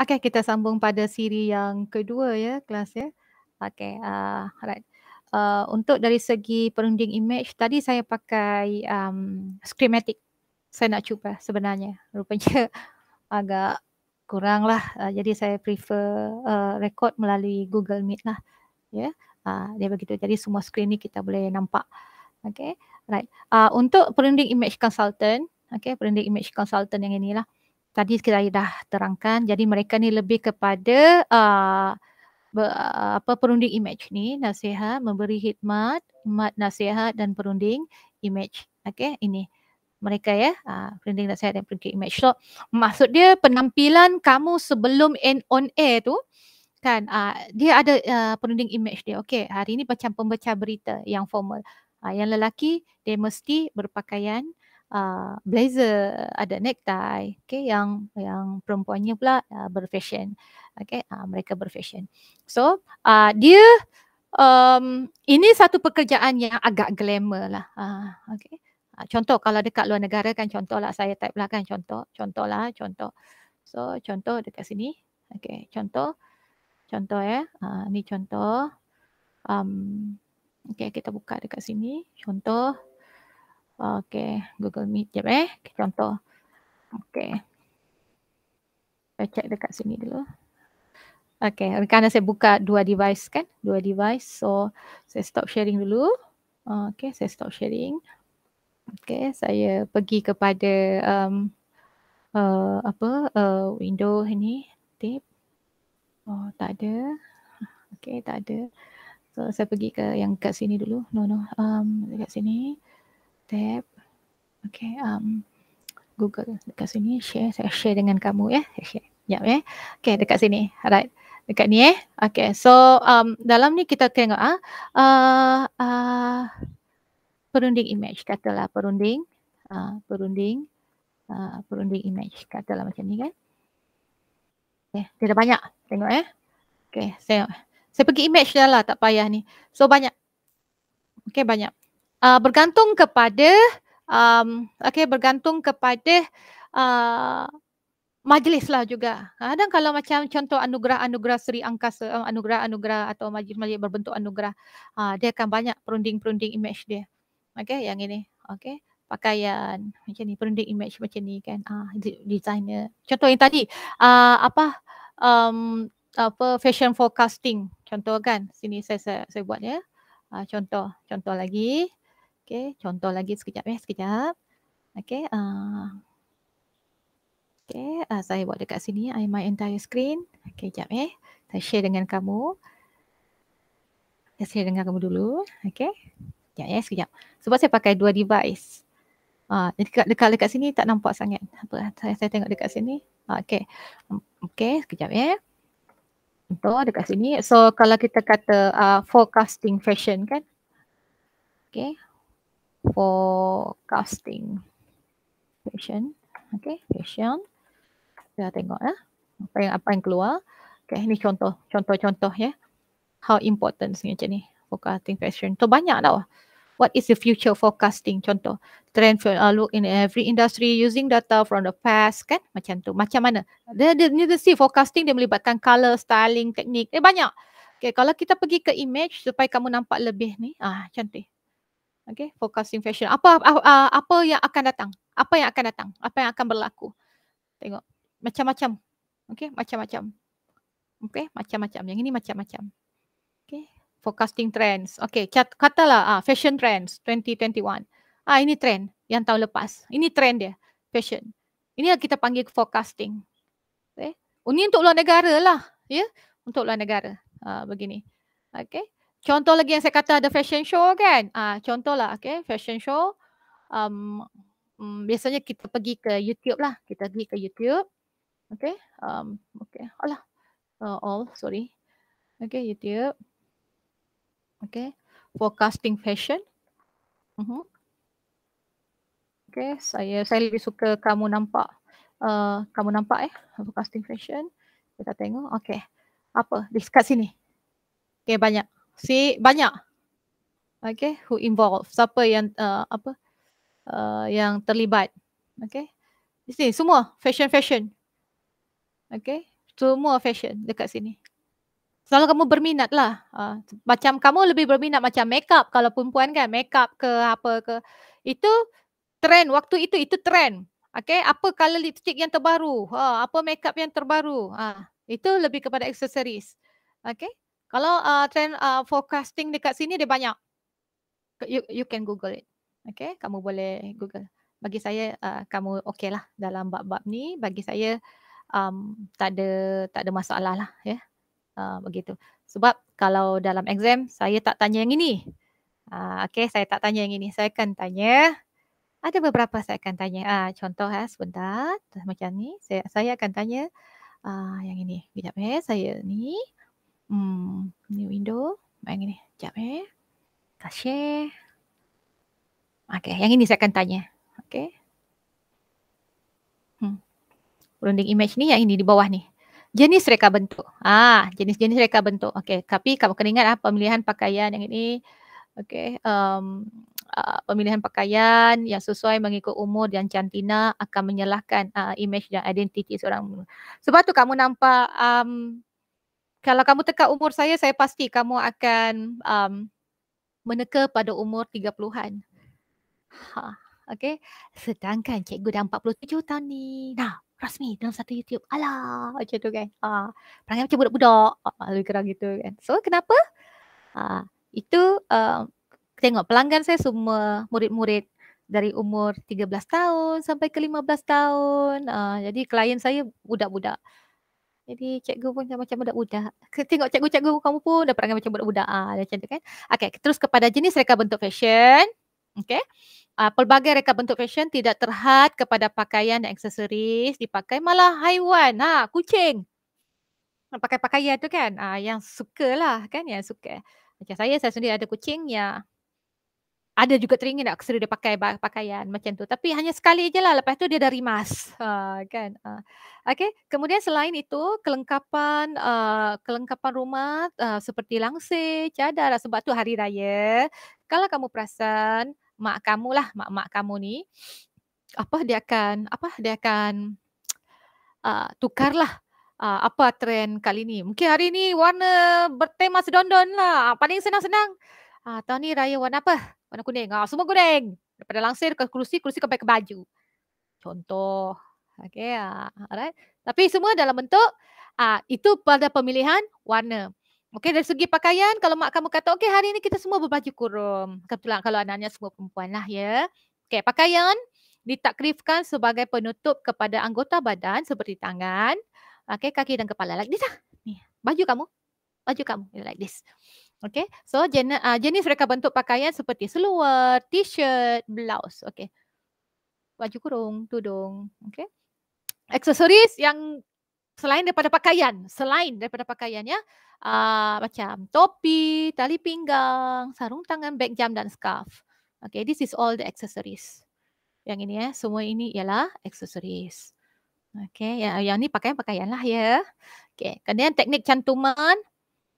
Okay, kita sambung pada siri yang kedua ya, kelas ya. Okay, uh, right. Uh, eh, untuk dari segi perunding image, tadi saya pakai um, schematic. Saya nak cuba sebenarnya. Rupanya agak kurang lah. Uh, eh, jadi saya prefer uh, record melalui Google Meet lah. Ya, yeah. uh, dia begitu. Jadi semua skrin ni kita boleh nampak. Okay, right. Uh, ah, untuk perunding image consultant, okay, perunding image consultant yang inilah tadi kita dah terangkan jadi mereka ni lebih kepada uh, ah, ber, apa perunding image ni nasihat memberi khidmat khidmat nasihat dan perunding image okey ini mereka ya uh, perunding nasihat dan perunding image so maksud dia penampilan kamu sebelum end on air tu kan uh, dia ada uh, perunding image dia okey hari ni macam pembaca berita yang formal uh, yang lelaki dia mesti berpakaian Uh, blazer, ada necktie, okay, yang yang perempuannya pula uh, berfashion, okay, uh, mereka berfashion. So uh, dia um, ini satu pekerjaan yang agak glamour lah, uh, okay. Uh, contoh kalau dekat luar negara kan contoh lah saya type lah kan contoh, contoh lah, contoh. So contoh dekat sini, okay, contoh, contoh ya, eh. uh, ni contoh. Um, okay, kita buka dekat sini, contoh. Okay, Google Meet jap eh. contoh. Okay. Saya check dekat sini dulu. Okay, kerana saya buka dua device kan. Dua device. So, saya stop sharing dulu. Okay, saya stop sharing. Okay, saya pergi kepada um, uh, apa uh, window ni. Tip. Oh, tak ada. Okay, tak ada. So, saya pergi ke yang kat sini dulu. No, no. Um, dekat sini tap okay um google dekat sini share saya share dengan kamu ya saya share ya eh, ya okay dekat sini alright dekat ni eh okay so um dalam ni kita tengok ah uh, uh, perunding image katalah perunding uh, perunding uh, perunding image katalah macam ni kan okay dia ada banyak tengok eh okay saya saya pergi image dah lah tak payah ni so banyak okay banyak uh, bergantung kepada um, okay bergantung kepada uh, majlis lah juga. Kadang kalau macam contoh anugerah-anugerah Sri Angkasa, eh, anugerah-anugerah atau majlis-majlis berbentuk anugerah, uh, dia akan banyak perunding-perunding image dia. Okay, yang ini. Okay, pakaian macam ni, perunding image macam ni kan. Ah, uh, designer. Contoh yang tadi, uh, apa, um, apa fashion forecasting. Contoh kan, sini saya, saya, saya buat ya. Uh, contoh, contoh lagi. Okay, contoh lagi sekejap eh, sekejap. Okay, uh, ah. okay uh, ah, saya buat dekat sini, I my entire screen. Okay, sekejap eh, saya share dengan kamu. Saya share dengan kamu dulu, okay. Sekejap eh, sekejap. Sebab saya pakai dua device. Uh, ah, jadi dekat, dekat, dekat sini tak nampak sangat. Apa, saya, saya tengok dekat sini. okay, okay sekejap eh. Contoh dekat sini. So kalau kita kata uh, forecasting fashion kan. Okay, for casting patient okay patient kita tengok eh apa yang apa yang keluar okay ini contoh contoh contoh ya how important sebenarnya macam ni for casting patient so banyak tau what is the future forecasting contoh trend for uh, look in every industry using data from the past kan macam tu macam mana dia dia ni the see forecasting dia melibatkan color styling teknik eh banyak Okay, kalau kita pergi ke image supaya kamu nampak lebih ni. Ah, cantik. Okay, forecasting fashion. Apa, apa apa yang akan datang? Apa yang akan datang? Apa yang akan berlaku? Tengok. Macam-macam. Okay, macam-macam. Okay, macam-macam. Yang ini macam-macam. Okay, forecasting trends. Okay, katalah ah, fashion trends 2021. Ah, ini trend yang tahun lepas. Ini trend dia, fashion. Ini yang kita panggil forecasting. Okay. Ini untuk luar negara lah. Ya, yeah? untuk luar negara. Ah, begini. Okay contoh lagi yang saya kata ada fashion show kan. Ah uh, contohlah okey fashion show um, um biasanya kita pergi ke YouTube lah. Kita pergi ke YouTube. Okey. Um okey. Alah. Uh, all sorry. Okey YouTube. Okey. Forecasting fashion. Mhm. Uh-huh. Okey, saya saya lebih suka kamu nampak. Uh, kamu nampak eh forecasting fashion. Kita tengok. okay? Apa? Dekat sini. Okay banyak si banyak. Okay, who involved? Siapa yang uh, apa? Uh, yang terlibat. Okay. Di sini semua fashion fashion. Okay. Semua fashion dekat sini. Selalu kamu berminat lah. Uh, macam kamu lebih berminat macam makeup kalau perempuan kan. Makeup ke apa ke. Itu trend. Waktu itu itu trend. Okay. Apa color lipstick yang terbaru. Uh, apa makeup yang terbaru. Uh, itu lebih kepada accessories. Okay. Kalau uh, trend uh, forecasting dekat sini dia banyak. You, you can google it. Okay, kamu boleh google. Bagi saya uh, kamu okay lah dalam bab-bab ni. Bagi saya um, tak ada tak ada masalah lah ya. Yeah? Uh, begitu. Sebab kalau dalam exam saya tak tanya yang ini. Uh, okay, saya tak tanya yang ini. Saya akan tanya. Ada beberapa saya akan tanya. Uh, contoh ha, sebentar. Macam ni. Saya, saya akan tanya uh, yang ini. Sekejap eh. Saya ni. Hmm, new window. Baik ni. Sekejap eh. Kita share. Okay, yang ini saya akan tanya. Okay. Hmm. Runding image ni yang ini di bawah ni. Jenis reka bentuk. Ah, jenis-jenis reka bentuk. Okay, tapi kamu kena ingat ah, pemilihan pakaian yang ini. Okay, um, Uh, pemilihan pakaian yang sesuai mengikut umur dan cantina akan menyalahkan uh, image dan identiti seorang. Sebab tu kamu nampak um, kalau kamu teka umur saya, saya pasti kamu akan um, meneka pada umur 30-an. Ha, okay. Sedangkan cikgu dah 47 tahun ni. Nah, rasmi dalam satu YouTube. Alah, macam tu kan. Ha, perangai macam budak-budak. Ah, lebih kurang gitu kan. So, kenapa? Ha, itu uh, tengok pelanggan saya semua murid-murid dari umur 13 tahun sampai ke 15 tahun. Uh, jadi klien saya budak-budak. Jadi cikgu pun macam macam budak-budak. Tengok cikgu-cikgu kamu pun dah perangai macam budak-budak. Ah, macam tu kan. Okay, terus kepada jenis reka bentuk fashion. Okay. Uh, ah, pelbagai reka bentuk fashion tidak terhad kepada pakaian dan aksesoris. Dipakai malah haiwan. Ha, kucing. Nak ah, Pakai pakaian tu kan. Uh, yang suka lah kan. Yang suka. Macam saya, saya sendiri ada kucing Ya ada juga teringin nak sedia dia pakai pakaian macam tu. Tapi hanya sekali je lah. Lepas tu dia dah rimas. Ha, kan? Ha. Okay. Kemudian selain itu, kelengkapan uh, kelengkapan rumah uh, seperti langsir, cadar. Lah. Sebab tu hari raya. Kalau kamu perasan, mak kamu lah, mak-mak kamu ni. Apa dia akan, apa dia akan uh, tukarlah Uh, apa trend kali ni? Mungkin hari ni warna bertema sedondon lah. Paling senang-senang. Uh, tahun ni raya warna apa? warna kuning. Ah, semua kuning. Daripada langsir ke kerusi, kerusi ke ke baju. Contoh. Okay. Ah, alright. Tapi semua dalam bentuk ah, itu pada pemilihan warna. Okey dari segi pakaian kalau mak kamu kata okey hari ini kita semua berbaju kurung. Kebetulan kalau anaknya semua perempuan lah ya. Okey pakaian ditakrifkan sebagai penutup kepada anggota badan seperti tangan, okey kaki dan kepala. Like this lah. Ni, baju kamu. Baju kamu like this. Okay, so ah, jenis, mereka bentuk pakaian seperti seluar, t-shirt, blouse. Okay, baju kurung, tudung. Okay, aksesoris yang selain daripada pakaian, selain daripada pakaian ya. Uh, macam topi, tali pinggang, sarung tangan, bag jam dan scarf. Okay, this is all the accessories. Yang ini ya, eh, semua ini ialah accessories. Okay, yang, yang ni pakaian-pakaian lah ya. Okay, kemudian teknik cantuman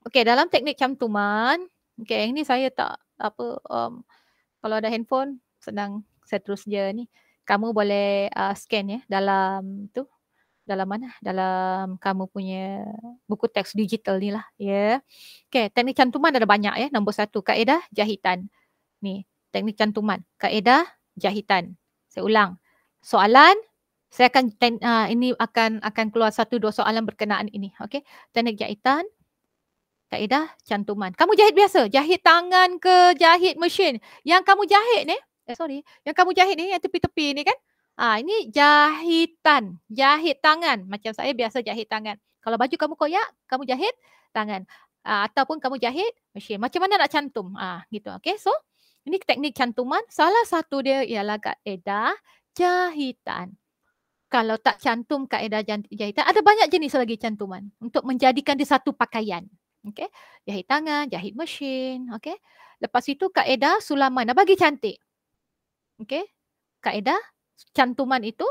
okay dalam teknik cantuman okay yang ni saya tak apa um, kalau ada handphone senang saya terus je ni kamu boleh uh, scan ya dalam tu dalam mana dalam kamu punya buku teks digital ni lah ya yeah. okay teknik cantuman ada banyak ya nombor satu kaedah jahitan ni teknik cantuman kaedah jahitan saya ulang soalan saya akan ten, uh, ini akan akan keluar satu dua soalan berkenaan ini okey teknik jahitan kaedah cantuman. Kamu jahit biasa, jahit tangan ke jahit mesin. Yang kamu jahit ni, eh sorry, yang kamu jahit ni yang tepi-tepi ni kan. Ah ha, ini jahitan, jahit tangan. Macam saya biasa jahit tangan. Kalau baju kamu koyak, kamu jahit tangan. Ha, ataupun kamu jahit mesin. Macam mana nak cantum? Ah gitu. Okay, So, ini teknik cantuman. Salah satu dia ialah kaedah jahitan. Kalau tak cantum kaedah jahitan, ada banyak jenis lagi cantuman untuk menjadikan dia satu pakaian. Okey. Jahit tangan, jahit mesin. Okey. Lepas itu kaedah sulaman. Nak bagi cantik. Okey. Kaedah cantuman itu.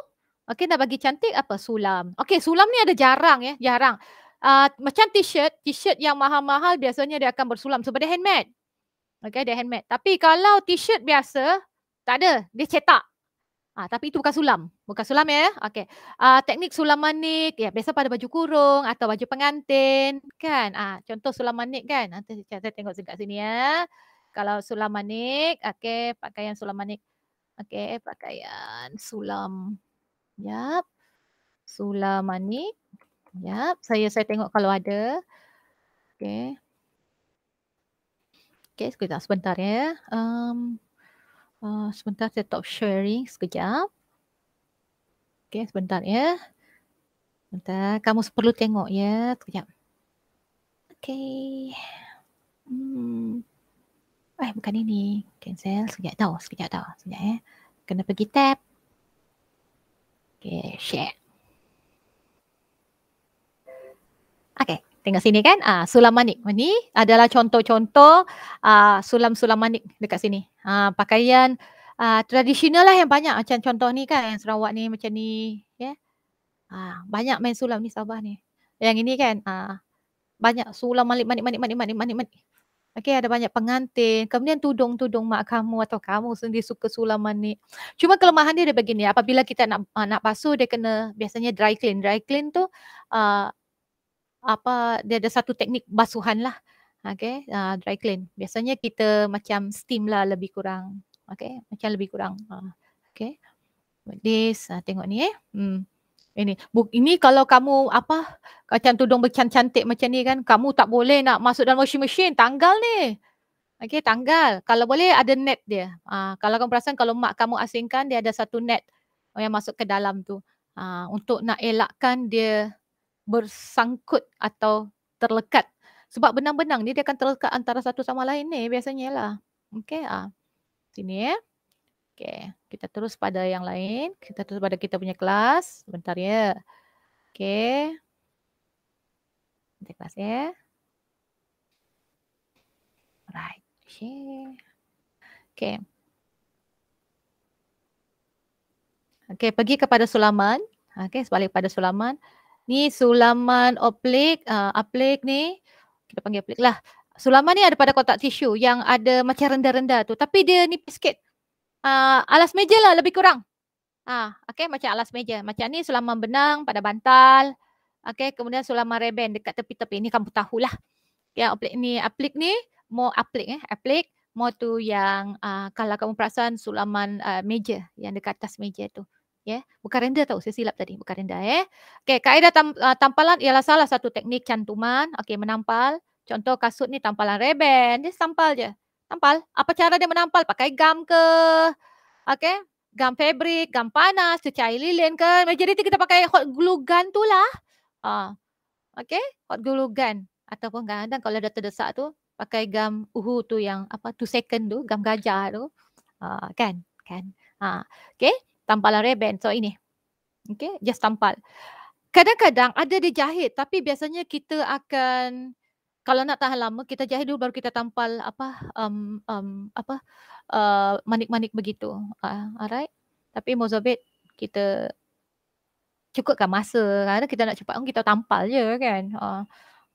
Okey. Nak bagi cantik apa? Sulam. Okey. Sulam ni ada jarang ya. Jarang. Uh, macam t-shirt. T-shirt yang mahal-mahal biasanya dia akan bersulam. Sebab dia handmade. Okey. Dia handmade. Tapi kalau t-shirt biasa. Tak ada. Dia cetak. Ah, tapi itu bukan sulam. Bukan sulam ya. Okey. Ah, teknik sulam manik ya biasa pada baju kurung atau baju pengantin kan. Ah, contoh sulam manik kan. Ah, nanti saya tengok dekat sini ya. Kalau sulam manik, okey, pakaian sulam manik. Okey, pakaian sulam. Yap. Sulam manik. Yap, saya saya tengok kalau ada. Okey. Okey, sebentar, sebentar ya. Um, Ah, sebentar saya stop sharing sekejap. Okay, sebentar ya. Sebentar, kamu perlu tengok ya sekejap. Okay. Hmm. Eh, bukan ini. Cancel sekejap tau, sekejap tau. Sekejap ya. Kena pergi tab. Okay, share. Okay. Tengok sini kan? Ah uh, sulam manik. Ini adalah contoh-contoh uh, ah, sulam-sulam manik dekat sini. uh, pakaian uh, tradisional lah yang banyak macam contoh ni kan yang Sarawak ni macam ni, ya. Yeah? uh, banyak main sulam ni Sabah ni. Yang ini kan uh, banyak sulam manik manik manik manik manik manik. manik. Okey ada banyak pengantin, kemudian tudung-tudung mak kamu atau kamu sendiri suka sulam manik. Cuma kelemahan dia dia begini, apabila kita nak nak basuh dia kena biasanya dry clean. Dry clean tu uh, apa dia ada satu teknik basuhan lah. Okay, uh, ah, dry clean. Biasanya kita macam steam lah lebih kurang. Okay, macam lebih kurang. Uh, ah, okay, like this. Uh, tengok ni eh. Hmm. Ini, buk ini kalau kamu apa macam tudung bercantik macam ni kan, kamu tak boleh nak masuk dalam washing machine, tanggal ni. Okay, tanggal. Kalau boleh ada net dia. Uh, kalau kamu perasan kalau mak kamu asingkan, dia ada satu net yang masuk ke dalam tu. Uh, untuk nak elakkan dia bersangkut atau terlekat. Sebab benang-benang ni dia akan terlekat antara satu sama lain ni biasanya lah. Okey, Ha. Sini ya. Okey, Kita terus pada yang lain. Kita terus pada kita punya kelas. Sebentar ya. Okey, Nanti kelas ya. Right. Okey. Okey. Okey. Pergi kepada Sulaman. Okey. Sebalik pada Sulaman. Sulaiman. Ni sulaman oplik, uh, ah, aplik ni kita panggil aplik lah. Sulaman ni ada pada kotak tisu yang ada macam rendah-rendah tu tapi dia nipis sikit. Uh, ah, alas meja lah lebih kurang. Ah, okay macam alas meja. Macam ni sulaman benang pada bantal. Okay kemudian sulaman reben dekat tepi-tepi. Ni kamu tahu lah. Ya yeah, aplik ni, aplik ni mau aplik eh. Aplik mau tu yang uh, kalau kamu perasan sulaman uh, meja yang dekat atas meja tu yeah. bukan renda tau saya silap tadi bukan renda eh okey kaedah tam, uh, tampalan ialah salah satu teknik cantuman okey menampal contoh kasut ni tampalan reben dia sampal je tampal apa cara dia menampal pakai gam ke okey gam fabric gam panas cecair lilin ke jadi kita pakai hot glue gun tu lah ah uh, okey hot glue gun ataupun kadang kalau dah terdesak tu pakai gam uhu tu yang apa two second tu gam gajah tu uh, kan kan ha uh, tampalan reben so ini okay? just tampal kadang-kadang ada dia jahit tapi biasanya kita akan kalau nak tahan lama kita jahit dulu baru kita tampal apa um, um, apa uh, manik-manik begitu uh, alright tapi mozobit kita cukupkan masa kan kita nak cepat kita tampal je kan uh,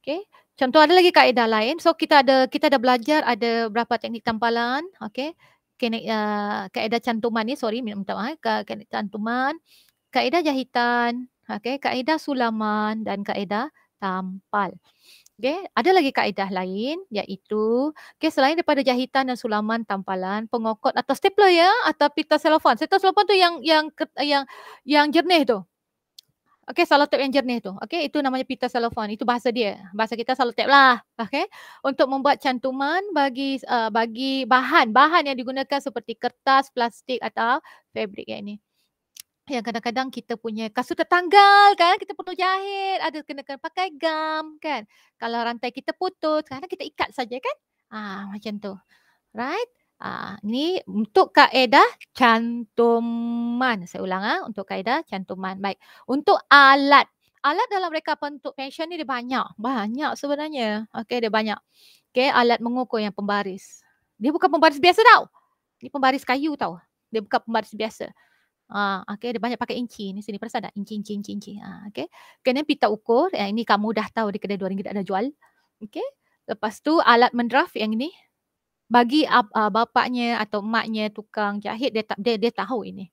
okey contoh ada lagi kaedah lain so kita ada kita ada belajar ada berapa teknik tampalan okay? uh, kaedah cantuman ni sorry minta maaf ka, eh, kaedah cantuman kaedah jahitan okey kaedah sulaman dan kaedah tampal okey ada lagi kaedah lain iaitu okey selain daripada jahitan dan sulaman tampalan pengokot atau stapler ya atau pita selofan pita selofan tu yang yang yang yang jernih tu Okey, salotep yang jernih tu. Okey, itu namanya pita salofon. Itu bahasa dia. Bahasa kita salotep lah. Okey, Untuk membuat cantuman bagi uh, bagi bahan. Bahan yang digunakan seperti kertas, plastik atau fabric yang ini. Yang kadang-kadang kita punya kasut tertanggal kan. Kita perlu jahit. Ada kena kena pakai gam kan. Kalau rantai kita putus. Kadang-kadang kita ikat saja kan. Ah, macam tu. Right ini ah, untuk kaedah cantuman. Saya ulang ah untuk kaedah cantuman. Baik. Untuk alat Alat dalam reka bentuk pension ni dia banyak. Banyak sebenarnya. Okey, dia banyak. Okey, alat mengukur yang pembaris. Dia bukan pembaris biasa tau. Ini pembaris kayu tau. Dia bukan pembaris biasa. Ah, uh, okey, dia banyak pakai inci. Ni sini perasan tak? Inci, inci, inci, inci. Ah, uh, okey. Kena pita ukur. Yang ah, ini kamu dah tahu di kedai dua ringgit ada jual. Okey. Lepas tu alat mendraft yang ini bagi uh, bapaknya atau maknya tukang jahit dia tak dia, dia tahu ini.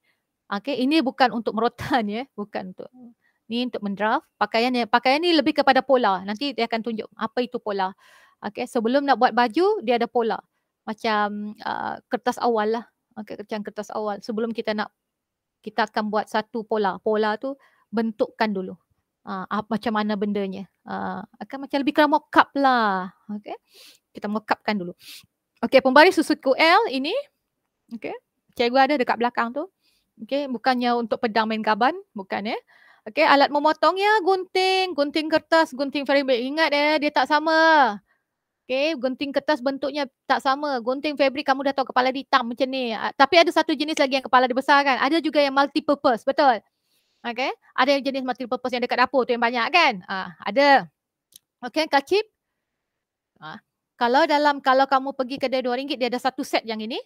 Okey, ini bukan untuk merotan ya, bukan untuk hmm. ni untuk mendraft. Pakaian ni pakaian ni lebih kepada pola. Nanti dia akan tunjuk apa itu pola. Okey, sebelum nak buat baju dia ada pola. Macam uh, kertas awal lah. Okey, macam kertas awal. Sebelum kita nak kita akan buat satu pola. Pola tu bentukkan dulu. uh, macam mana bendanya. Uh, akan macam lebih kurang mock up lah. Okey. Kita mock upkan dulu. Okey, pembaris susu QL ini. Okey. Cikgu ada dekat belakang tu. Okey, bukannya untuk pedang main gaban, bukan ya. Eh. Okey, alat memotongnya gunting, gunting kertas, gunting fabric. Ingat ya, eh, dia tak sama. Okey, gunting kertas bentuknya tak sama. Gunting fabric kamu dah tahu kepala ditang macam ni. Ah, tapi ada satu jenis lagi yang kepala dia besar kan. Ada juga yang multi purpose, betul? Okey, ada yang jenis multi purpose yang dekat dapur tu yang banyak kan? Ah, ada. Okey, kacip. Ah, kalau dalam kalau kamu pergi kedai dua ringgit, dia ada satu set yang ini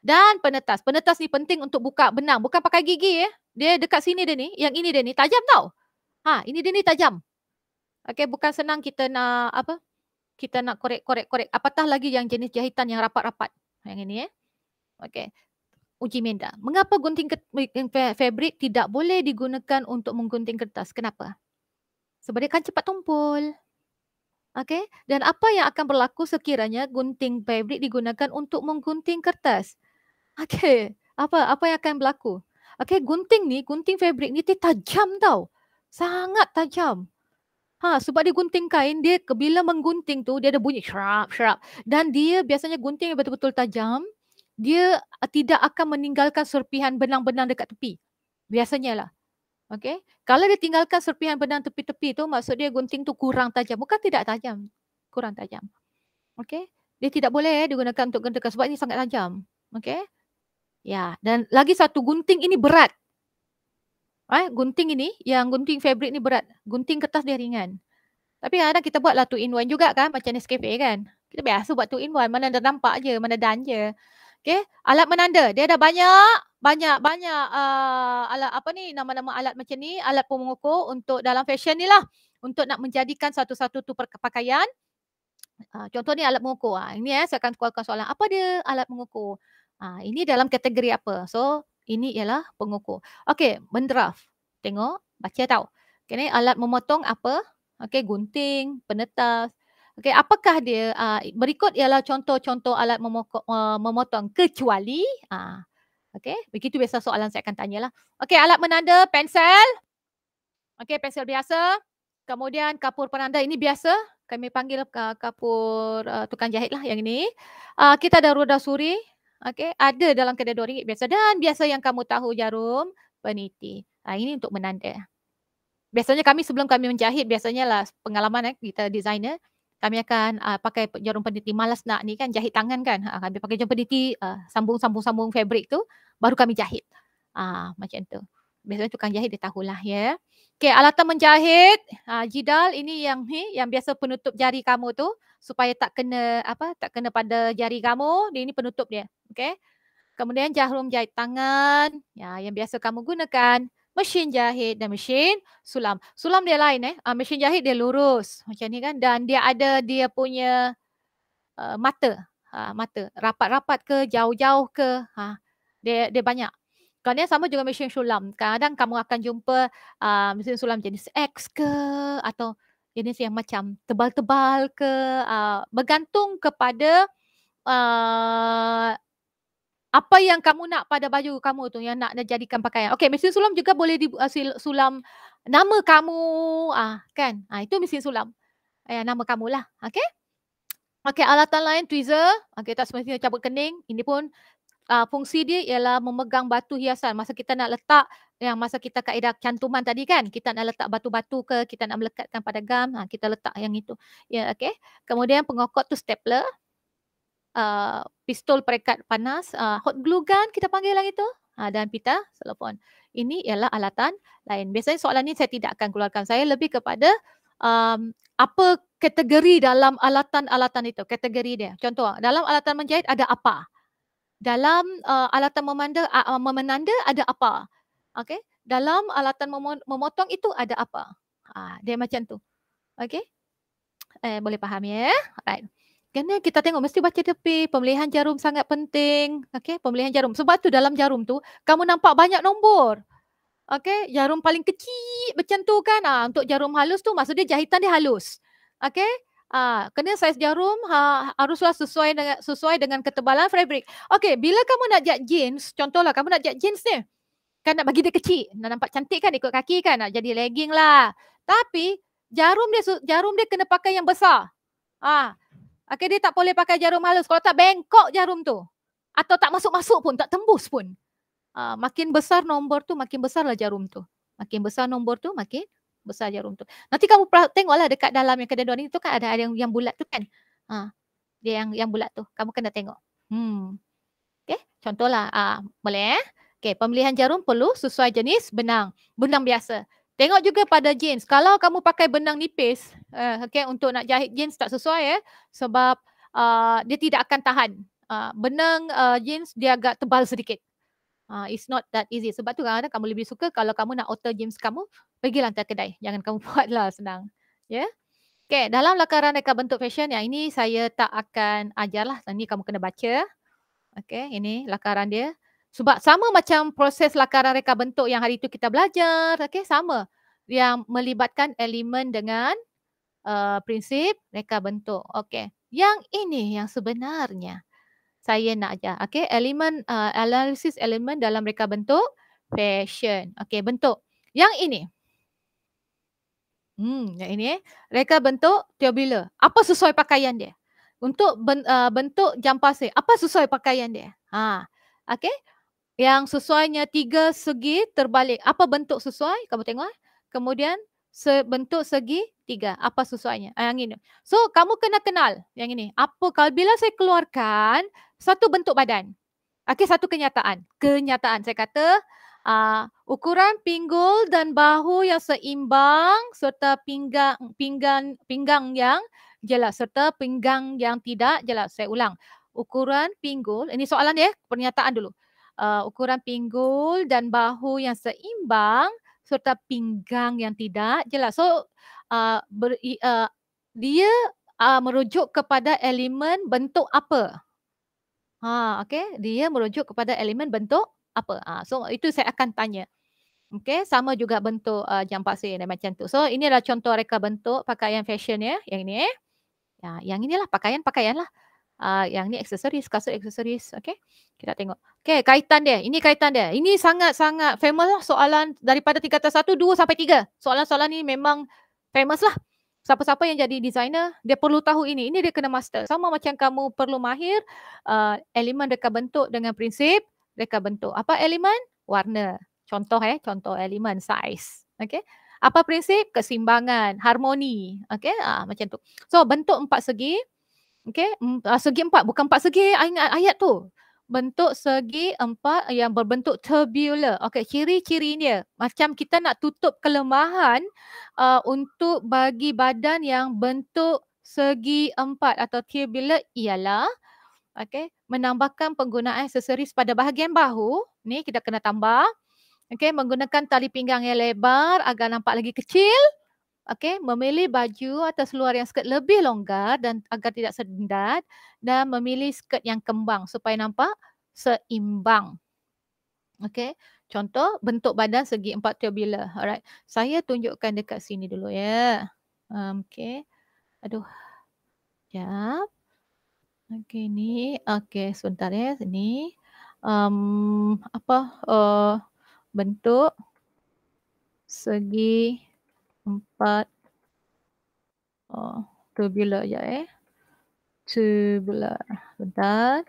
dan penetas. Penetas ni penting untuk buka benang. Bukan pakai gigi ya. Dia dekat sini dia ni. Yang ini dia ni. Tajam tau. Ha, ini dia ni tajam. Okay, bukan senang kita nak apa? Kita nak korek-korek-korek. Apatah lagi yang jenis jahitan yang rapat-rapat. Yang ini ya. Okay. Uji minda. Mengapa gunting eh, fabric tidak boleh digunakan untuk menggunting kertas? Kenapa? Sebab dia kan cepat tumpul. Okey, dan apa yang akan berlaku sekiranya gunting fabric digunakan untuk menggunting kertas? Okey, apa apa yang akan berlaku? Okey, gunting ni, gunting fabric ni dia tajam tau. Sangat tajam. Ha, sebab dia gunting kain, dia bila menggunting tu, dia ada bunyi syrap, syrap. Dan dia biasanya gunting yang betul-betul tajam, dia uh, tidak akan meninggalkan serpihan benang-benang dekat tepi. Biasanya lah. Okey. Kalau dia tinggalkan serpihan benang tepi-tepi tu maksud dia gunting tu kurang tajam. Bukan tidak tajam. Kurang tajam. Okey. Dia tidak boleh eh, digunakan untuk gentekan sebab ini sangat tajam. Okey. Ya, dan lagi satu gunting ini berat. Eh, gunting ini, yang gunting fabric ni berat. Gunting kertas dia ringan. Tapi kadang-kadang kita buat two in one juga kan macam Nescafe kan. Kita biasa buat two in one, mana dah nampak je, mana dan je. Okey, alat menanda dia ada banyak banyak-banyak uh, eh, alat apa ni nama-nama alat macam ni alat pengukur untuk dalam fashion ni lah untuk nak menjadikan satu-satu tu perpakaian uh, ah, contoh ni alat mengukur uh, ah, ini eh saya akan keluarkan soalan apa dia alat mengukur uh, ah, ini dalam kategori apa so ini ialah pengukur okey bendraf tengok baca tahu okay, ni alat memotong apa okey gunting penetas okey apakah dia uh, berikut ialah contoh-contoh alat memokok, uh, eh, memotong kecuali uh, Okey, begitu biasa soalan saya akan tanyalah. Okey, alat menanda, pensel. Okey, pensel biasa. Kemudian kapur penanda ini biasa. Kami panggil eh, kapur uh, tukang jahit lah yang ini. Uh, kita ada roda suri. Okey, ada dalam kedai RM2 biasa. Dan biasa yang kamu tahu jarum peniti. Uh, ini untuk menanda. Biasanya kami sebelum kami menjahit, biasanya lah pengalaman eh, kita designer kami akan uh, pakai jarum peniti malas nak ni kan jahit tangan kan uh, kami pakai jarum peniti uh, ah, sambung sambung sambung fabric tu baru kami jahit ah uh, macam tu biasanya tukang jahit dia tahulah ya okey alatan menjahit uh, jidal ini yang ni yang biasa penutup jari kamu tu supaya tak kena apa tak kena pada jari kamu dia ini penutup dia okey kemudian jarum jahit tangan ya yang biasa kamu gunakan mesin jahit dan mesin sulam. Sulam dia lain eh. Uh, mesin jahit dia lurus macam ni kan dan dia ada dia punya uh, mata. Uh, mata rapat-rapat ke jauh-jauh ke ha uh, dia dia banyak. Kadang sama juga mesin sulam. Kadang kamu akan jumpa uh, mesin sulam jenis X ke atau jenis yang macam tebal-tebal ke uh, bergantung kepada uh, apa yang kamu nak pada baju kamu tu yang nak jadikan pakaian. Okay, mesin sulam juga boleh di uh, eh, sulam nama kamu ah kan. Ah itu mesin sulam. Ya nama kamu lah. Okay. Okay, alatan lain tweezer. Okey, tak semestinya cabut kening. Ini pun uh, fungsi dia ialah memegang batu hiasan masa kita nak letak yang masa kita kaedah cantuman tadi kan kita nak letak batu-batu ke kita nak melekatkan pada gam ha, kita letak yang itu ya yeah, okey kemudian pengokot tu stapler Eh, pistol perekat panas, uh, hot glue gun kita panggil lagi tu, uh, ah, dan pita telefon. Ini ialah alatan lain. Biasanya soalan ini saya tidak akan keluarkan. Saya lebih kepada um, apa kategori dalam alatan-alatan itu, kategori dia. Contoh, dalam alatan menjahit ada apa? Dalam uh, alatan memanda, uh, memenanda ada apa? Okay? Dalam alatan memotong itu ada apa? Uh, dia macam tu. Okay? Eh, boleh faham ya? Yeah? Right. Kerana kita tengok mesti baca tepi, pemilihan jarum sangat penting. Okey, pemilihan jarum. Sebab tu dalam jarum tu, kamu nampak banyak nombor. Okey, jarum paling kecil macam tu kan. Ha, untuk jarum halus tu, maksudnya jahitan dia halus. Okey, ha, kena saiz jarum ha, haruslah sesuai dengan sesuai dengan ketebalan fabric. Okey, bila kamu nak jahit jeans, contohlah kamu nak jahit jeans ni. Kan nak bagi dia kecil, nak nampak cantik kan ikut kaki kan, nak jadi legging lah. Tapi jarum dia jarum dia kena pakai yang besar. Ah, Okay, dia tak boleh pakai jarum halus. Kalau tak bengkok jarum tu. Atau tak masuk-masuk pun, tak tembus pun. Uh, makin besar nombor tu, makin besarlah jarum tu. Makin besar nombor tu, makin besar jarum tu. Nanti kamu tengoklah dekat dalam yang kedai dua ni, tu kan ada, ada yang, yang bulat tu kan. Uh, dia yang yang bulat tu. Kamu kena tengok. Hmm. Okay, contohlah. Uh, boleh eh? Okay, pemilihan jarum perlu sesuai jenis benang. Benang biasa. Tengok juga pada jeans. Kalau kamu pakai benang nipis, uh, okay, untuk nak jahit jeans tak sesuai ya. Eh, sebab uh, dia tidak akan tahan. Uh, benang uh, ah, jeans dia agak tebal sedikit. Uh, it's not that easy. Sebab tu kadang-kadang kamu lebih suka kalau kamu nak alter jeans kamu, pergi lantai kedai. Jangan kamu buatlah senang. Ya. Yeah? Okay, dalam lakaran reka bentuk fashion yang ini saya tak akan ajarlah. Ini kamu kena baca. Okay, ini lakaran dia. Sebab sama macam proses lakaran reka bentuk yang hari itu kita belajar, okey sama. Yang melibatkan elemen dengan uh, prinsip reka bentuk. Okey. Yang ini yang sebenarnya saya nak ajar. Okey, elemen uh, analysis elemen dalam reka bentuk fashion. Okey, bentuk. Yang ini. Hmm, yang ini eh. reka bentuk tubular. Apa sesuai pakaian dia? Untuk bentuk jam pasir, apa sesuai pakaian dia? Ha. okay. Yang sesuainya tiga segi terbalik. Apa bentuk sesuai? Kamu tengok. Eh. Kemudian bentuk segi tiga. Apa sesuainya? Ah, yang ini. So kamu kena kenal yang ini. Apa kalau bila saya keluarkan satu bentuk badan. Okey satu kenyataan. Kenyataan saya kata uh, ukuran pinggul dan bahu yang seimbang serta pinggang, pinggang, pinggang yang jelas serta pinggang yang tidak jelas. Saya ulang. Ukuran pinggul, ini soalan ya, pernyataan dulu uh, ukuran pinggul dan bahu yang seimbang serta pinggang yang tidak jelas. So uh, ber, uh, dia uh, merujuk kepada elemen bentuk apa? Ha, okay. Dia merujuk kepada elemen bentuk apa? Ha, so itu saya akan tanya. Okay, sama juga bentuk uh, jam pasir dan macam tu. So ini adalah contoh reka bentuk pakaian fashion ya. Yang ini eh. Ya, yang inilah Pakaian, pakaian lah uh, yang ni aksesoris, kasut aksesoris. Okay, kita tengok. Okay, kaitan dia. Ini kaitan dia. Ini sangat-sangat famous lah soalan daripada tingkatan satu, dua sampai tiga. Soalan-soalan ni memang famous lah. Siapa-siapa yang jadi designer, dia perlu tahu ini. Ini dia kena master. Sama macam kamu perlu mahir uh, elemen reka bentuk dengan prinsip reka bentuk. Apa elemen? Warna. Contoh eh, contoh elemen size. Okay. Apa prinsip? Kesimbangan, harmoni. Okay, uh, ah, macam tu. So, bentuk empat segi. Okay, mm, ah, segi empat bukan empat segi ayat, ayat tu. Bentuk segi empat yang berbentuk tubular. Okay, ciri-ciri dia macam kita nak tutup kelemahan uh, untuk bagi badan yang bentuk segi empat atau tubular ialah okay, menambahkan penggunaan aksesoris pada bahagian bahu. Ni kita kena tambah. Okay, menggunakan tali pinggang yang lebar agar nampak lagi kecil okay, memilih baju atau seluar yang skirt lebih longgar dan agar tidak sedendat dan memilih skirt yang kembang supaya nampak seimbang. Okay. Contoh bentuk badan segi empat tubular. Alright. Saya tunjukkan dekat sini dulu ya. Um, okay. Aduh. ya. Okay ni. Okay sebentar ya. ini Um, apa uh, bentuk segi empat. Oh, tubular ya eh. Tubular. Sebentar.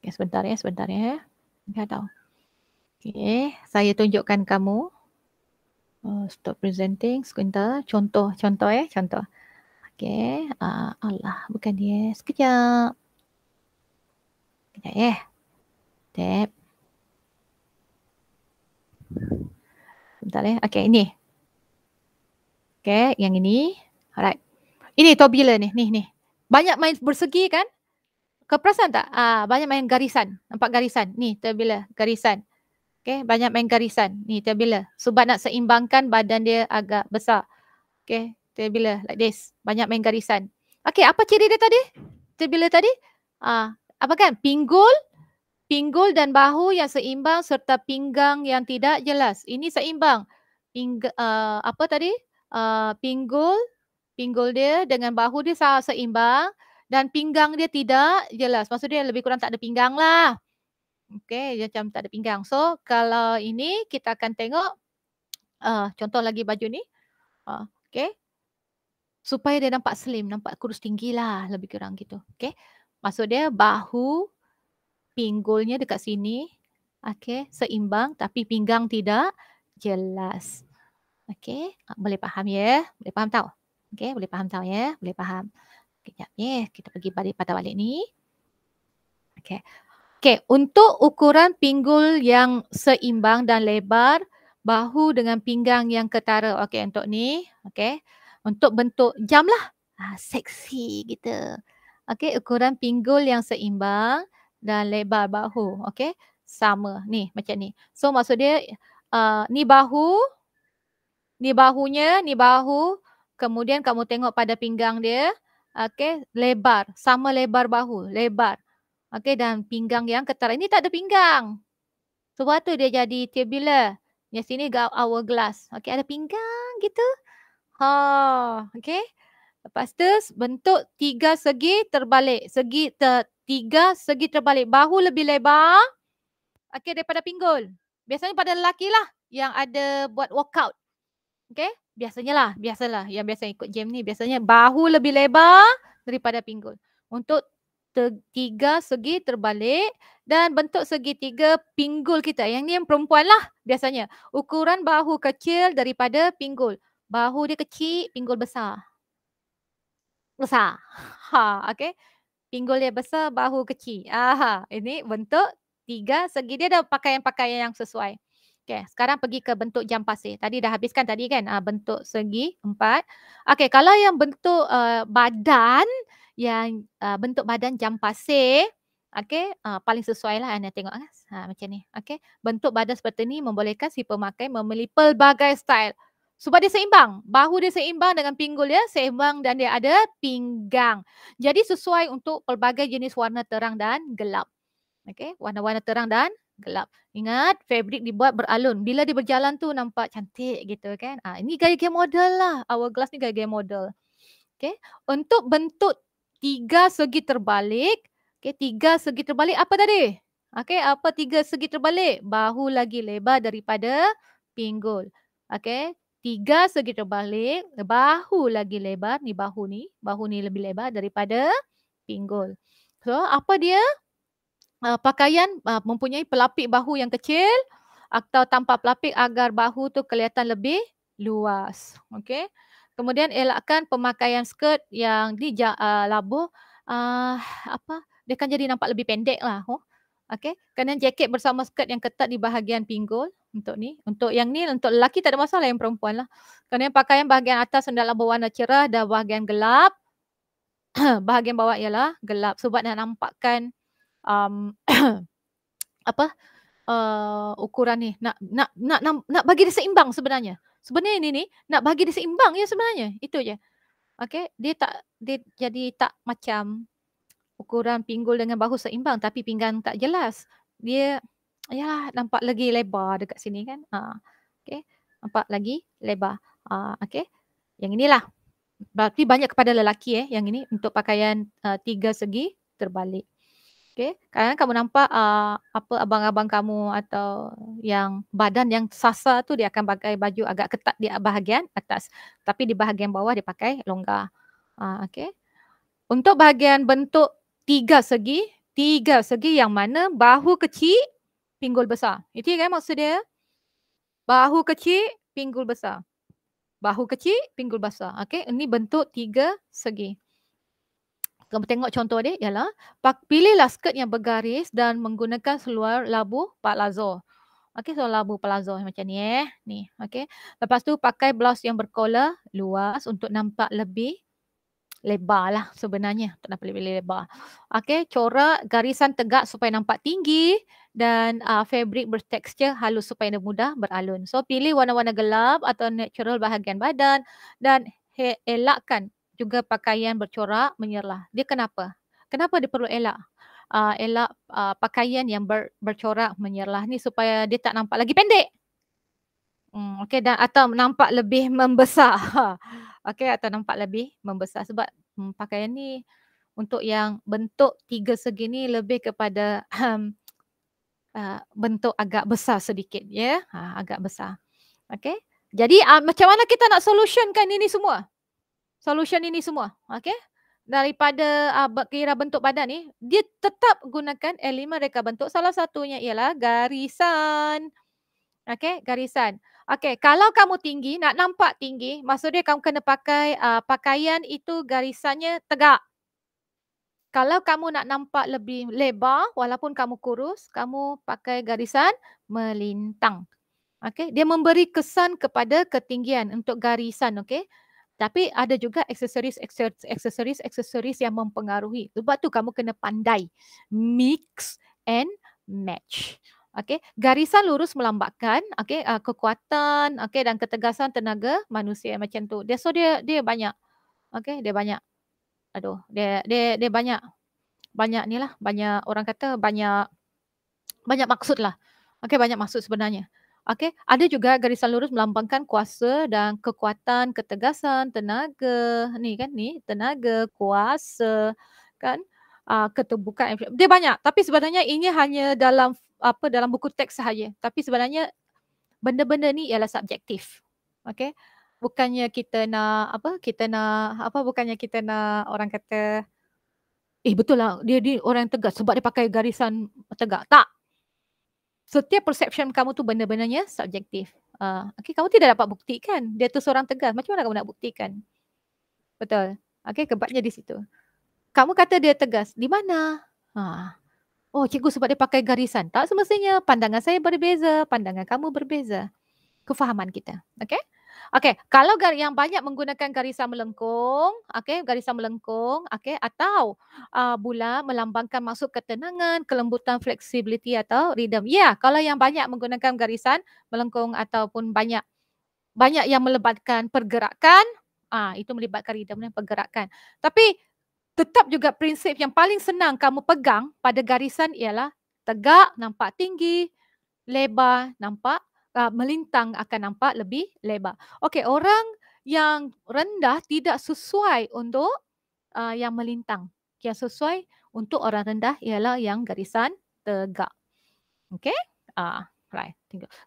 Okay, sebentar ya, sebentar ya. Lihat tau. Okay, saya tunjukkan kamu. Uh, stop presenting sekejap. Contoh, contoh ya, contoh. Okay, uh, ah, Allah, bukan dia. Sekejap. Kejap ya. Tap. Sebentar ya. Okay, ini. Okay, yang ini. Alright. Ini tobula ni, ni, ni. Banyak main bersegi kan? Kau perasan tak? Ah, banyak main garisan. Nampak garisan. Ni, tobula. Garisan. Okay, banyak main garisan. Ni, tobula. Sebab nak seimbangkan badan dia agak besar. Okay, tobula. Like this. Banyak main garisan. Okay, apa ciri dia tadi? Tobula tadi? Ah, apa kan pinggul pinggul dan bahu yang seimbang serta pinggang yang tidak jelas ini seimbang Pingg, uh, apa tadi uh, pinggul pinggul dia dengan bahu dia sah seimbang dan pinggang dia tidak jelas maksudnya lebih kurang tak ada pinggang lah okey macam tak ada pinggang so kalau ini kita akan tengok uh, contoh lagi baju ni uh, okey supaya dia nampak slim nampak kurus tinggilah lebih kurang gitu okey Maksud dia bahu pinggulnya dekat sini. Okey, seimbang tapi pinggang tidak jelas. Okey, ah, boleh faham ya? Boleh faham tau? Okey, boleh faham tau ya? Boleh faham. Kejap ya, kita pergi balik pada balik ni. Okey. Okey, untuk ukuran pinggul yang seimbang dan lebar, bahu dengan pinggang yang ketara. Okey, untuk ni. Okey. Untuk bentuk jam lah. Ah, seksi gitu. Okey, ukuran pinggul yang seimbang dan lebar bahu. Okey, sama. Ni, macam ni. So, maksud dia, uh, ni bahu, ni bahunya, ni bahu. Kemudian kamu tengok pada pinggang dia. Okey, lebar. Sama lebar bahu. Lebar. Okey, dan pinggang yang ketara. Ini tak ada pinggang. Sebab tu dia jadi tubular. Yang sini hourglass. Okey, ada pinggang gitu. Ha, okey. Lepas tu bentuk tiga segi terbalik. Segi ter, tiga segi terbalik. Bahu lebih lebar. Okey daripada pinggul. Biasanya pada lelaki lah yang ada buat workout. Okey. Biasanya lah. Biasalah. Yang biasa ikut game ni. Biasanya bahu lebih lebar daripada pinggul. Untuk tiga segi terbalik. Dan bentuk segi tiga pinggul kita. Yang ni yang perempuan lah biasanya. Ukuran bahu kecil daripada pinggul. Bahu dia kecil, pinggul besar besar. Ha, okay. Pinggul dia besar, bahu kecil. Aha, ini bentuk tiga segi dia ada pakaian-pakaian yang sesuai. Okay, sekarang pergi ke bentuk jam pasir. Tadi dah habiskan tadi kan uh, bentuk segi empat. Okay, kalau yang bentuk uh, badan, yang uh, bentuk badan jam pasir, okay, uh, paling sesuai lah anda ah, tengok. Ah, ha, macam ni, okay. Bentuk badan seperti ni membolehkan si pemakai memilih pelbagai style. Supaya dia seimbang. Bahu dia seimbang dengan pinggul ya seimbang dan dia ada pinggang. Jadi sesuai untuk pelbagai jenis warna terang dan gelap. Okey, warna-warna terang dan gelap. Ingat, fabric dibuat beralun. Bila dia berjalan tu nampak cantik gitu kan. Ah, ini gaya-gaya model lah. Our glass ni gaya-gaya model. Okey, untuk bentuk tiga segi terbalik. Okey, tiga segi terbalik apa tadi? Okey, apa tiga segi terbalik? Bahu lagi lebar daripada pinggul. Okey, tiga segi terbalik, bahu lagi lebar, ni bahu ni, bahu ni lebih lebar daripada pinggul. So, apa dia? Uh, pakaian uh, mempunyai pelapik bahu yang kecil atau tanpa pelapik agar bahu tu kelihatan lebih luas. Okey. Kemudian elakkan pemakaian skirt yang di uh, ah, labu uh, apa dia kan jadi nampak lebih pendek lah. Huh? Oh. Okay. Kemudian jaket bersama skirt yang ketat di bahagian pinggul untuk ni. Untuk yang ni, untuk lelaki tak ada masalah yang perempuan lah. Kerana pakaian bahagian atas hendaklah berwarna cerah dan bahagian gelap. bahagian bawah ialah gelap sebab nak nampakkan um, apa uh, ukuran ni nak nak nak nak bagi dia seimbang sebenarnya. Sebenarnya ini ni nak bagi dia seimbang ya sebenarnya. Itu je. Okay, dia tak dia jadi tak macam ukuran pinggul dengan bahu seimbang tapi pinggang tak jelas. Dia Ya, nampak lagi lebar dekat sini kan. Ha. Okay. Nampak lagi lebar. Ha. Okay. Yang inilah. Berarti banyak kepada lelaki eh yang ini untuk pakaian uh, tiga segi terbalik. Okay. kadang kamu nampak uh, apa abang-abang kamu atau yang badan yang sasa tu dia akan pakai baju agak ketat di bahagian atas. Tapi di bahagian bawah dia pakai longgar. Ha. Okay. Untuk bahagian bentuk tiga segi, tiga segi yang mana bahu kecil pinggul besar. Itu kan maksud dia? Bahu kecil, pinggul besar. Bahu kecil, pinggul besar. Okey, ini bentuk tiga segi. Kamu tengok contoh dia ialah pilihlah skirt yang bergaris dan menggunakan seluar labu palazzo. Okey, seluar labu palazzo macam ni eh. Ni, okey. Lepas tu pakai blouse yang berkolar luas untuk nampak lebih lebar lah sebenarnya. Tak nampak lebih, lebih lebar. Okey, corak garisan tegak supaya nampak tinggi dan uh, fabric bertekstur halus supaya dia mudah beralun. So pilih warna-warna gelap atau natural bahagian badan dan elakkan juga pakaian bercorak menyerlah. Dia kenapa? Kenapa dia perlu elak? Uh, elak uh, pakaian yang ber, bercorak menyerlah ni supaya dia tak nampak lagi pendek. Hmm, okay, dan atau nampak lebih membesar. okay, atau nampak lebih membesar sebab hmm, pakaian ni untuk yang bentuk tiga segi ni lebih kepada hmm, Uh, bentuk agak besar sedikit ya ha, agak besar okey jadi uh, macam mana kita nak solutionkan ini semua solution ini semua okey daripada uh, kira bentuk badan ni dia tetap gunakan elemen reka bentuk salah satunya ialah garisan okey garisan okey kalau kamu tinggi nak nampak tinggi maksud dia kamu kena pakai uh, pakaian itu garisannya tegak kalau kamu nak nampak lebih lebar walaupun kamu kurus, kamu pakai garisan melintang. Okey, dia memberi kesan kepada ketinggian untuk garisan, okey. Tapi ada juga aksesoris aksesoris aksesoris yang mempengaruhi. Sebab tu kamu kena pandai mix and match. Okey, garisan lurus melambangkan okey uh, ah, kekuatan okey dan ketegasan tenaga manusia macam tu. Dia so dia dia banyak. Okey, dia banyak aduh dia dia dia banyak banyak ni lah banyak orang kata banyak banyak maksud lah okay banyak maksud sebenarnya okay ada juga garisan lurus melambangkan kuasa dan kekuatan ketegasan tenaga ni kan ni tenaga kuasa kan uh, keterbukaan dia banyak tapi sebenarnya ini hanya dalam apa dalam buku teks sahaja tapi sebenarnya benda-benda ni ialah subjektif okay bukannya kita nak apa kita nak apa bukannya kita nak orang kata eh betul lah dia dia orang tegak sebab dia pakai garisan tegak tak setiap perception kamu tu benar-benarnya subjektif uh, ah, okay kamu tidak dapat buktikan dia tu seorang tegas macam mana kamu nak buktikan betul okay kebatnya di situ kamu kata dia tegas di mana ha Oh cikgu sebab dia pakai garisan. Tak semestinya pandangan saya berbeza, pandangan kamu berbeza. Kefahaman kita. Okay? Okey, kalau gar- yang banyak menggunakan garisan melengkung, okey, garisan melengkung, okey, atau uh, bulat melambangkan masuk ketenangan, kelembutan, fleksibiliti atau rhythm. Ya, yeah, kalau yang banyak menggunakan garisan melengkung ataupun banyak banyak yang melebatkan pergerakan, ah uh, itu melibatkan rhythm dan pergerakan. Tapi tetap juga prinsip yang paling senang kamu pegang pada garisan ialah tegak nampak tinggi, lebar nampak uh, melintang akan nampak lebih lebar. Okey, orang yang rendah tidak sesuai untuk uh, yang melintang. Yang sesuai untuk orang rendah ialah yang garisan tegak. Okey? Uh, right.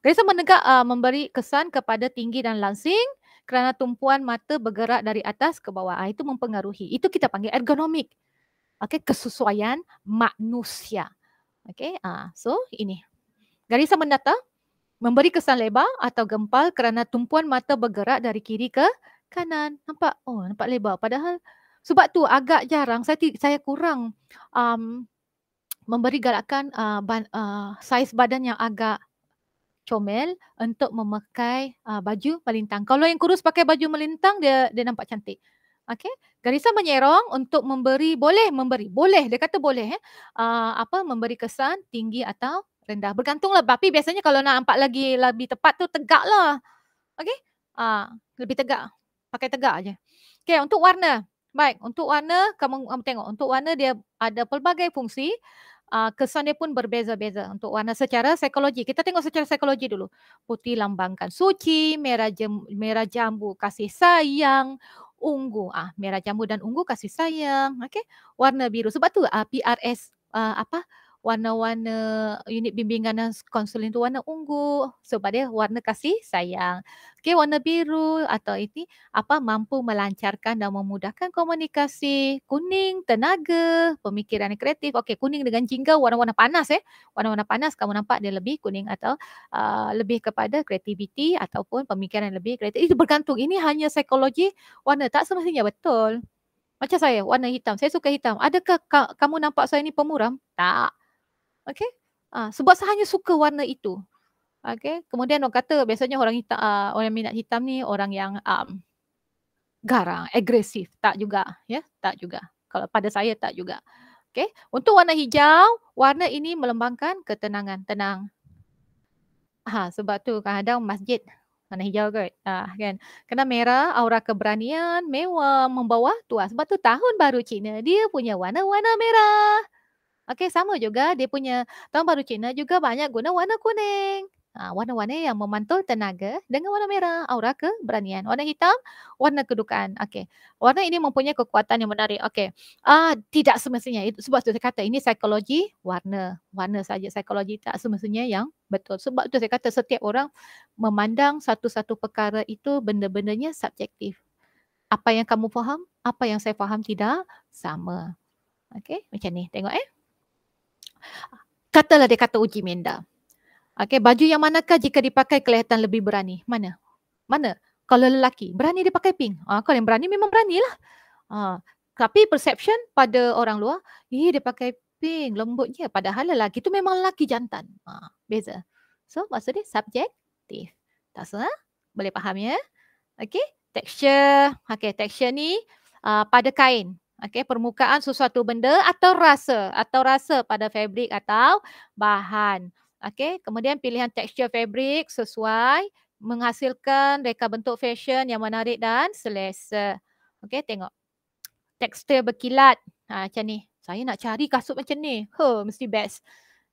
Garisan menegak uh, memberi kesan kepada tinggi dan langsing kerana tumpuan mata bergerak dari atas ke bawah. Uh, itu mempengaruhi. Itu kita panggil ergonomik. Okey, kesesuaian manusia. Okey, uh, so ini. Garisan mendatar memberi kesan lebar atau gempal kerana tumpuan mata bergerak dari kiri ke kanan. Nampak? Oh, nampak lebar. Padahal sebab tu agak jarang saya saya kurang um, memberi galakan uh, ban, uh, saiz badan yang agak comel untuk memakai uh, baju melintang. Kalau yang kurus pakai baju melintang dia dia nampak cantik. Okey. Garisan menyerong untuk memberi boleh memberi. Boleh dia kata boleh eh. Uh, apa memberi kesan tinggi atau rendah. Bergantung lah. Tapi biasanya kalau nak nampak lagi lebih tepat tu tegak lah. Okay. Uh, ah, lebih tegak. Pakai tegak aja. Okay. Untuk warna. Baik. Untuk warna kamu, kamu tengok. Untuk warna dia ada pelbagai fungsi. Uh, kesan dia pun berbeza-beza untuk warna secara psikologi. Kita tengok secara psikologi dulu. Putih lambangkan suci, merah, jem, merah jambu kasih sayang, ungu. Ah, merah jambu dan ungu kasih sayang. Okay. Warna biru. Sebab tu uh, ah, PRS uh, apa? warna-warna unit bimbingan dan konseling tu warna ungu sebab dia warna kasih sayang. Okey warna biru atau ini apa mampu melancarkan dan memudahkan komunikasi. Kuning tenaga, pemikiran kreatif. Okey kuning dengan jingga warna-warna panas eh. Warna-warna panas kamu nampak dia lebih kuning atau uh, lebih kepada kreativiti ataupun pemikiran lebih kreatif. Itu bergantung. Ini hanya psikologi warna tak semestinya betul. Macam saya, warna hitam. Saya suka hitam. Adakah ka- kamu nampak saya ni pemuram? Tak. Okay. Uh, ah, sebab sahaja suka warna itu. Okay. Kemudian orang kata biasanya orang hitam, uh, ah, orang minat hitam ni orang yang um, garang, agresif. Tak juga. ya, yeah? Tak juga. Kalau pada saya tak juga. Okay. Untuk warna hijau, warna ini melembangkan ketenangan. Tenang. Ha, sebab tu kadang-kadang masjid warna hijau kot. Ah, kan? Kena merah, aura keberanian, mewah, membawa tua. Sebab tu tahun baru Cina, dia punya warna-warna merah. Okey, sama juga dia punya tahun baru Cina juga banyak guna warna kuning. Ah, warna-warna yang memantul tenaga dengan warna merah, aura keberanian. Warna hitam, warna kedukaan. Okey. Warna ini mempunyai kekuatan yang menarik. Okey. Uh, ah, tidak semestinya. Itu, sebab tu saya kata ini psikologi warna. Warna saja psikologi tak semestinya yang betul. Sebab tu saya kata setiap orang memandang satu-satu perkara itu benda-bendanya subjektif. Apa yang kamu faham, apa yang saya faham tidak sama. Okey, macam ni. Tengok eh katalah dia kata uji minda. Okay, baju yang manakah jika dipakai kelihatan lebih berani? Mana? Mana? Kalau lelaki, berani dia pakai pink. Ha, kalau yang berani memang beranilah. Ha, tapi perception pada orang luar, eh dia pakai pink, lembutnya. Padahal lelaki tu memang lelaki jantan. Ha, beza. So maksud dia subjektif. Tak salah? Boleh faham ya? Okay, texture. Okay, texture ni uh, pada kain. Okey, permukaan sesuatu benda atau rasa atau rasa pada fabrik atau bahan. Okey, kemudian pilihan tekstur fabrik sesuai menghasilkan reka bentuk fashion yang menarik dan selesa. Okey, tengok. Tekstur berkilat. Ha, macam ni. Saya nak cari kasut macam ni. Ha, huh, mesti best.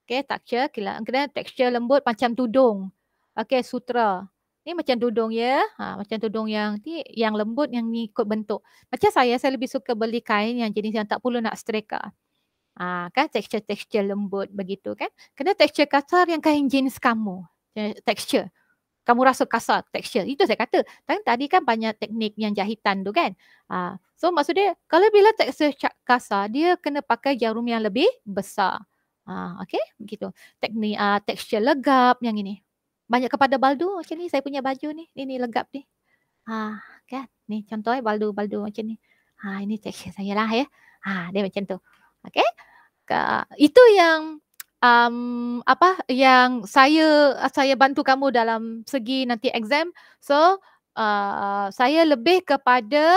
Okey, tekstur kilat. Kemudian tekstur lembut macam tudung. Okey, sutra. Ni macam tudung ya. Ha, macam tudung yang ni yang lembut yang ni ikut bentuk. Macam saya, saya lebih suka beli kain yang jenis yang tak perlu nak streka. Ah. Ha, kan tekstur-tekstur lembut begitu kan. Kena tekstur kasar yang kain jeans kamu. Tekstur. Kamu rasa kasar tekstur. Itu saya kata. Tapi kan tadi kan banyak teknik yang jahitan tu kan. Ha, so maksud dia kalau bila tekstur kasar dia kena pakai jarum yang lebih besar. Ha, okay begitu. Teknik uh, tekstur legap yang ini banyak kepada baldu macam ni saya punya baju ni ni ni legap ni ha kan ni contoh eh baldu baldu macam ni ha ini teks saya lah ya ha dia macam tu okey itu yang um, apa yang saya saya bantu kamu dalam segi nanti exam so uh, saya lebih kepada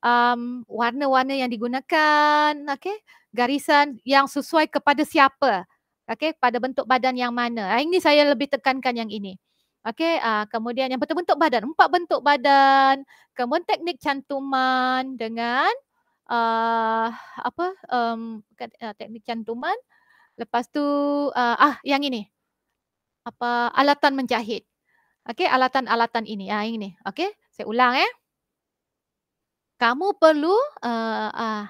um, warna-warna yang digunakan okay? garisan yang sesuai kepada siapa Okey, pada bentuk badan yang mana? Ah Ini saya lebih tekankan yang ini. Okey, uh, kemudian yang betul bentuk badan, empat bentuk badan, kemudian teknik cantuman dengan uh, apa? Um, teknik cantuman. Lepas tu uh, ah yang ini. Apa alatan menjahit. Okey, alatan-alatan ini. Ah ini. Okey, saya ulang eh. Kamu perlu uh, uh,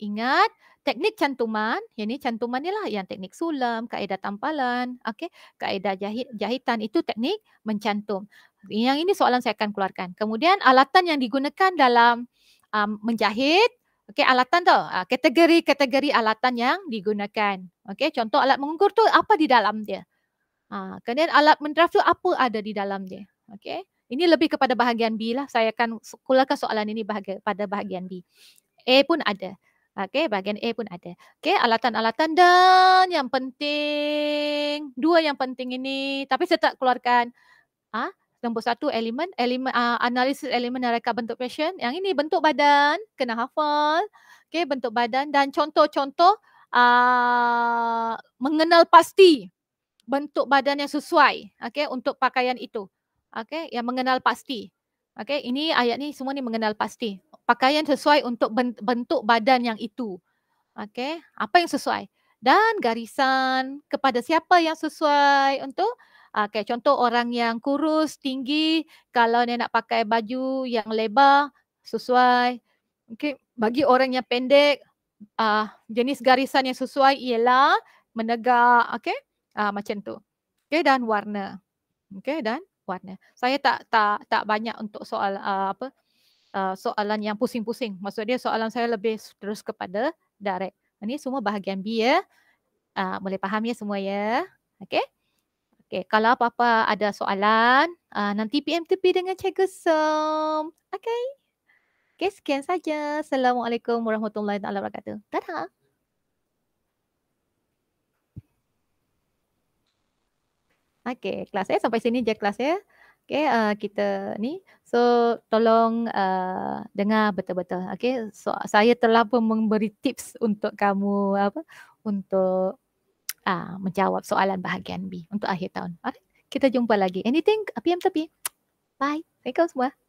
ingat teknik cantuman, yang ni cantuman ni lah yang teknik sulam, kaedah tampalan, okay, kaedah jahit, jahitan itu teknik mencantum. Yang ini soalan saya akan keluarkan. Kemudian alatan yang digunakan dalam um, menjahit, okay, alatan tu, ah, kategori-kategori uh, alatan yang digunakan. Okay, contoh alat mengukur tu apa di dalam dia? Uh, kemudian alat mendraft tu apa ada di dalam dia? Okay, ini lebih kepada bahagian B lah. Saya akan keluarkan soalan ini bahagian, pada bahagian B. A pun ada. Okey, bahagian A pun ada. Okey, alatan-alatan dan yang penting, dua yang penting ini tapi saya tak keluarkan. Ah, ha? nombor satu elemen, elemen uh, analisis elemen dan reka bentuk fashion. Yang ini bentuk badan, kena hafal. Okey, bentuk badan dan contoh-contoh uh, mengenal pasti bentuk badan yang sesuai okey untuk pakaian itu. Okey, yang mengenal pasti. Okay, ini ayat ni semua ni mengenal pasti. Pakaian sesuai untuk bentuk badan yang itu. Okay, apa yang sesuai? Dan garisan kepada siapa yang sesuai untuk Okay, contoh orang yang kurus, tinggi, kalau dia nak pakai baju yang lebar, sesuai. Okay, bagi orang yang pendek, uh, jenis garisan yang sesuai ialah menegak, okay, uh, macam tu. Okay, dan warna. Okay, dan warna. Ya. Saya tak tak tak banyak untuk soal uh, apa uh, soalan yang pusing-pusing. Maksudnya soalan saya lebih terus kepada direct. Ini semua bahagian B ya. Uh, boleh faham ya semua ya. Okey. Okey, kalau apa-apa ada soalan, uh, nanti PM tepi dengan Cikgu Sam. Okey. Okey, sekian saja. Assalamualaikum warahmatullahi wabarakatuh. Dadah. Okay, kelas eh. Sampai sini je kelas e. eh. Okay, uh, kita ni. So, tolong uh, dengar betul-betul. Okay, so saya telah pun memberi tips untuk kamu apa untuk uh, menjawab soalan bahagian B untuk akhir tahun. Alright, kita jumpa lagi. Anything? PM tepi. Bye. Thank you semua.